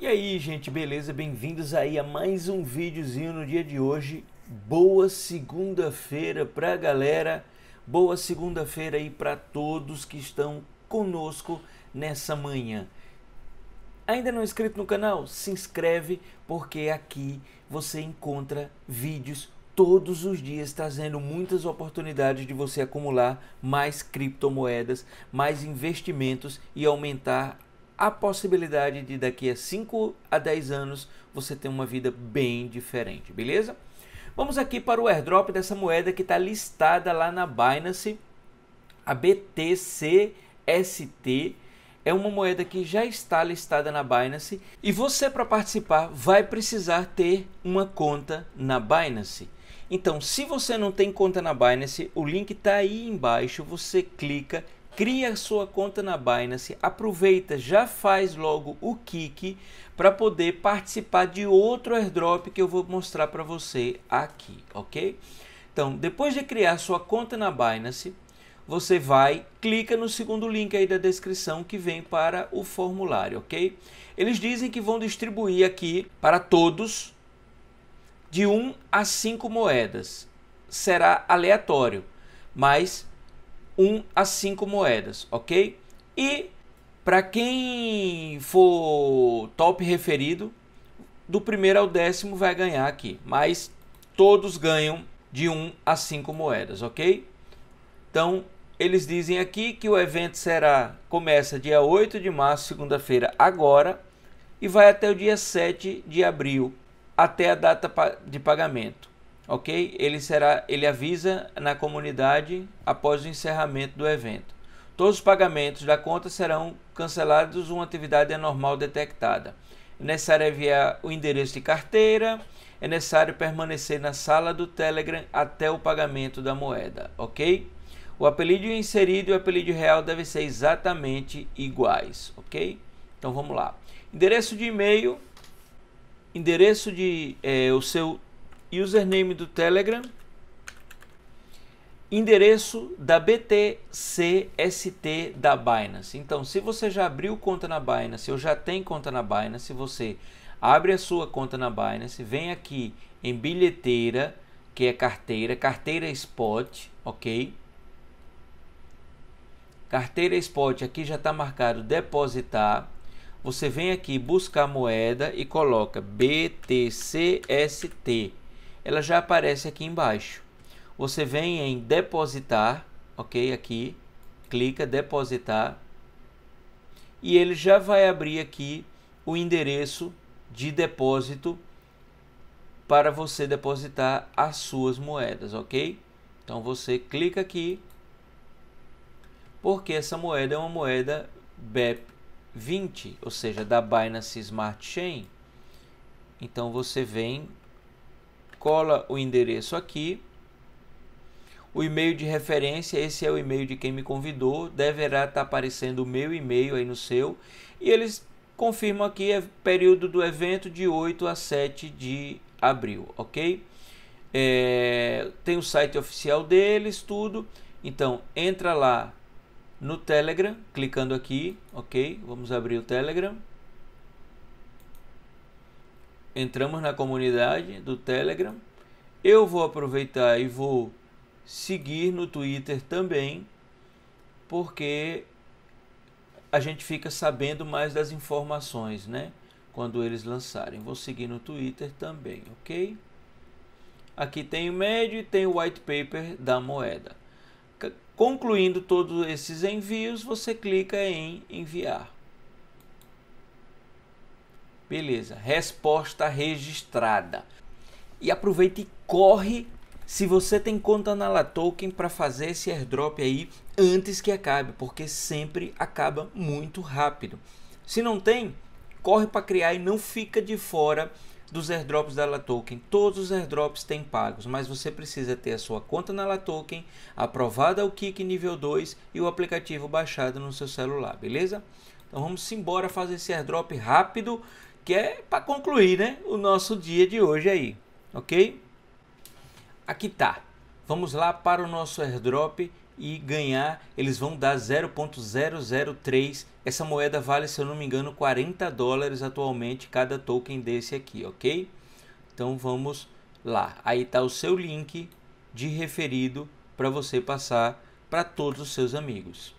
E aí, gente, beleza? Bem-vindos aí a mais um videozinho no dia de hoje. Boa segunda-feira pra galera. Boa segunda-feira aí para todos que estão conosco nessa manhã. Ainda não é inscrito no canal? Se inscreve porque aqui você encontra vídeos todos os dias trazendo muitas oportunidades de você acumular mais criptomoedas, mais investimentos e aumentar a possibilidade de daqui a 5 a 10 anos você ter uma vida bem diferente, beleza? Vamos aqui para o airdrop dessa moeda que está listada lá na Binance, a BTCST. É uma moeda que já está listada na Binance e você para participar vai precisar ter uma conta na Binance. Então, se você não tem conta na Binance, o link está aí embaixo, você clica, cria sua conta na Binance, aproveita, já faz logo o kick para poder participar de outro airdrop que eu vou mostrar para você aqui, ok? Então, depois de criar sua conta na Binance, você vai, clica no segundo link aí da descrição que vem para o formulário, ok? Eles dizem que vão distribuir aqui para todos de 1 a 5 moedas. Será aleatório, mas 1 a 5 moedas, ok? E para quem for top referido, do primeiro ao décimo vai ganhar aqui, mas todos ganham de 1 a 5 moedas, ok? Então, eles dizem aqui que o evento será começa dia 8 de março, segunda-feira, agora, e vai até o dia 7 de abril, até a data de pagamento ok? Ele será, ele avisa na comunidade após o encerramento do evento. Todos os pagamentos da conta serão cancelados uma atividade anormal detectada. É necessário enviar o endereço de carteira. É necessário permanecer na sala do Telegram até o pagamento da moeda, ok? O apelido inserido e o apelido real devem ser exatamente iguais, ok? Então vamos lá. Endereço de e-mail, endereço de é, o seu username do Telegram, endereço da BTCST da Binance. Então, se você já abriu conta na Binance ou já tem conta na Binance, você abre a sua conta na Binance, vem aqui em bilheteira, que é carteira, carteira spot, ok? Carteira spot, aqui já está marcado depositar. Você vem aqui buscar moeda e coloca BTCST ela já aparece aqui embaixo. Você vem em depositar, ok? Aqui, clica depositar e ele já vai abrir aqui o endereço de depósito para você depositar as suas moedas, ok? Então você clica aqui porque essa moeda é uma moeda BEP20, ou seja, da Binance Smart Chain. Então você vem cola o endereço aqui. O e-mail de referência, esse é o e-mail de quem me convidou, deverá estar tá aparecendo o meu e-mail aí no seu. E eles confirmam aqui é período do evento de 8 a 7 de abril, ok? É, tem o site oficial deles, tudo. Então, entra lá no Telegram, clicando aqui, ok? Vamos abrir o Telegram entramos na comunidade do Telegram. Eu vou aproveitar e vou seguir no Twitter também, porque a gente fica sabendo mais das informações, né? Quando eles lançarem. Vou seguir no Twitter também, ok? Aqui tem o médio e tem o white paper da moeda. Concluindo todos esses envios, você clica em enviar. Beleza, resposta registrada. E aproveita e corre se você tem conta na Latoken para fazer esse airdrop aí antes que acabe, porque sempre acaba muito rápido. Se não tem, corre para criar e não fica de fora dos airdrops da Latoken. Todos os airdrops têm pagos, mas você precisa ter a sua conta na Latoken, aprovada ao Kik nível 2 e o aplicativo baixado no seu celular, beleza? Então vamos embora fazer esse airdrop rápido que é para concluir né, o nosso dia de hoje aí, ok? Aqui tá. Vamos lá para o nosso airdrop e ganhar. Eles vão dar 0.003. Essa moeda vale, se eu não me engano, 40 dólares atualmente cada token desse aqui, ok? Então vamos lá. Aí tá o seu link de referido para você passar para todos os seus amigos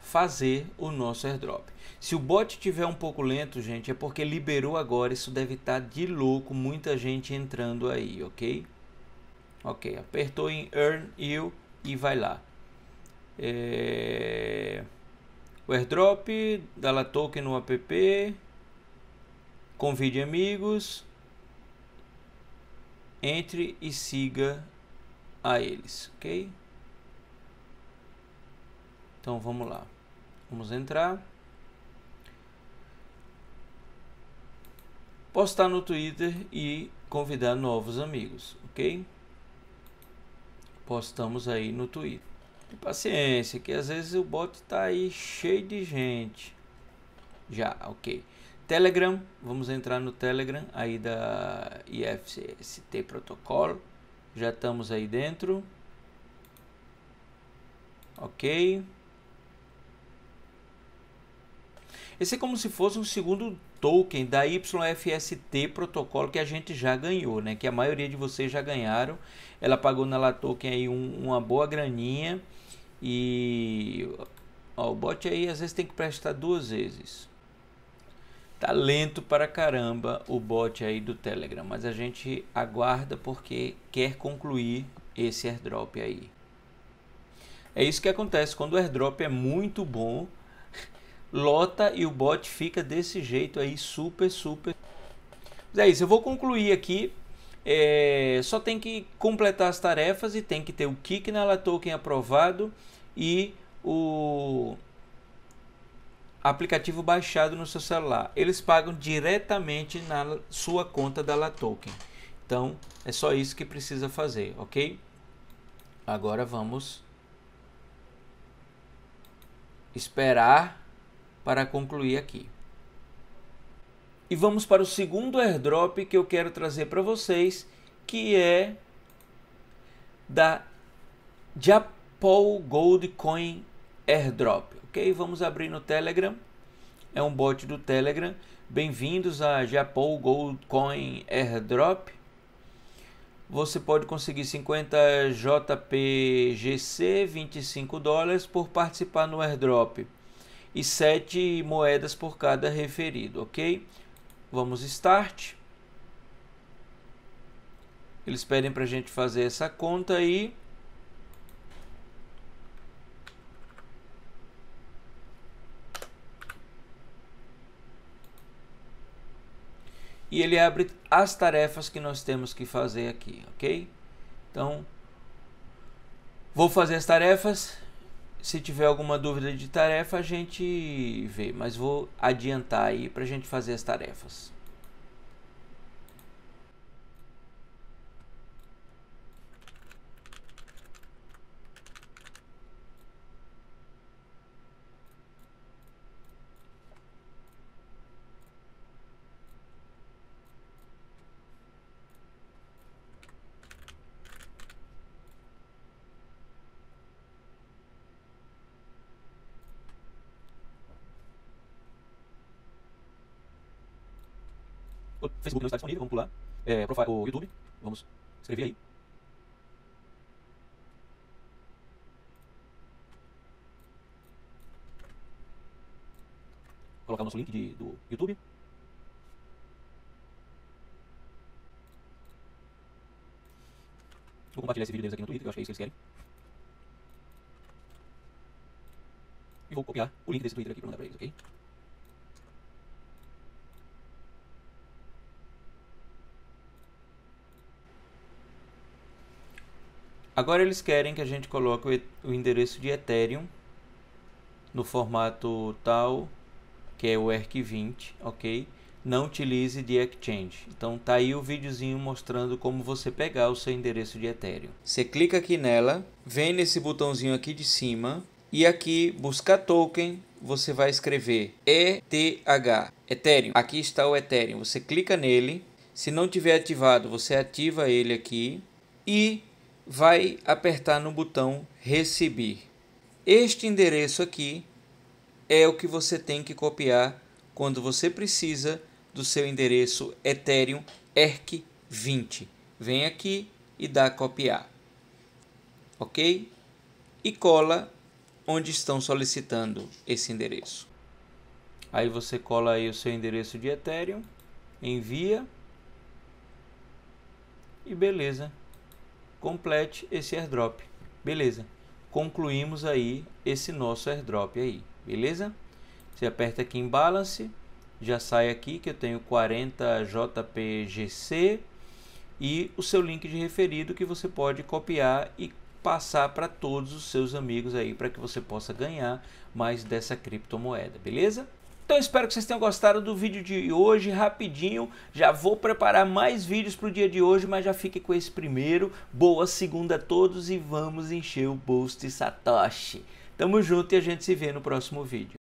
fazer o nosso airdrop. Se o bot tiver um pouco lento, gente, é porque liberou agora, isso deve estar tá de louco, muita gente entrando aí, ok? Ok, apertou em Earn You e vai lá. É... O airdrop, dá token no app, convide amigos, entre e siga a eles, ok? Então vamos lá. Vamos entrar. Postar no Twitter e convidar novos amigos, ok? Postamos aí no Twitter. E paciência, que às vezes o bot está aí cheio de gente. Já, ok. Telegram, vamos entrar no Telegram aí da IFCST protocolo. Já estamos aí dentro. Ok. Esse é como se fosse um segundo token da YFST protocolo que a gente já ganhou, né? Que a maioria de vocês já ganharam. Ela pagou na La Token aí um, uma boa graninha. E ó, o bot aí às vezes tem que prestar duas vezes. Tá lento para caramba o bot aí do Telegram, mas a gente aguarda porque quer concluir esse airdrop aí. É isso que acontece quando o airdrop é muito bom lota e o bot fica desse jeito aí, super, super. Mas é isso, eu vou concluir aqui. É, só tem que completar as tarefas e tem que ter o kick na token aprovado e o aplicativo baixado no seu celular. Eles pagam diretamente na sua conta da Latoken. Então, é só isso que precisa fazer, ok? Agora vamos esperar para concluir aqui. E vamos para o segundo airdrop que eu quero trazer para vocês, que é da Japol Gold Coin Airdrop. Ok, vamos abrir no Telegram. É um bot do Telegram. Bem-vindos a Japol Gold Coin Airdrop. Você pode conseguir 50 JPGC, 25 dólares, por participar no airdrop e 7 moedas por cada referido, ok? Vamos Start. Eles pedem para a gente fazer essa conta aí. E ele abre as tarefas que nós temos que fazer aqui, ok? Então, vou fazer as tarefas se tiver alguma dúvida de tarefa, a gente vê, mas vou adiantar aí para a gente fazer as tarefas. Facebook não está disponível, vamos pular. É, profile, o YouTube, vamos escrever aí. Colocar o nosso link de, do YouTube. Vou compartilhar esse vídeo deles aqui no Twitter, eu acho que é isso que eles querem. E vou copiar o link desse Twitter aqui para mandar para eles, ok? Agora eles querem que a gente coloque o, endereço de Ethereum no formato tal, que é o ERC20, ok? Não utilize de Exchange. Então tá aí o videozinho mostrando como você pegar o seu endereço de Ethereum. Você clica aqui nela, vem nesse botãozinho aqui de cima e aqui buscar token, você vai escrever ETH, Ethereum. Aqui está o Ethereum. Você clica nele. Se não tiver ativado, você ativa ele aqui e vai apertar no botão receber. Este endereço aqui é o que você tem que copiar quando você precisa do seu endereço Ethereum ERC20. Vem aqui e dá copiar. OK? E cola onde estão solicitando esse endereço. Aí você cola aí o seu endereço de Ethereum, envia e beleza complete esse airdrop. Beleza, concluímos aí esse nosso airdrop aí, beleza? Você aperta aqui em Balance, já sai aqui que eu tenho 40 JPGC e o seu link de referido que você pode copiar e passar para todos os seus amigos aí para que você possa ganhar mais dessa criptomoeda, beleza? Então espero que vocês tenham gostado do vídeo de hoje, rapidinho. Já vou preparar mais vídeos para o dia de hoje, mas já fique com esse primeiro. Boa segunda a todos e vamos encher o bolso de Satoshi. Tamo junto e a gente se vê no próximo vídeo.